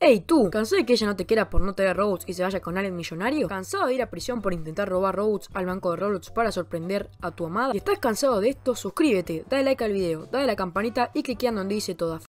Ey tú, ¿cansado de que ella no te quiera por no tener Rhodes y se vaya con alguien millonario? ¿Cansado de ir a prisión por intentar robar Rhodes al banco de robots para sorprender a tu amada? Si estás cansado de esto, suscríbete, dale like al video, dale a la campanita y cliqueando donde dice toda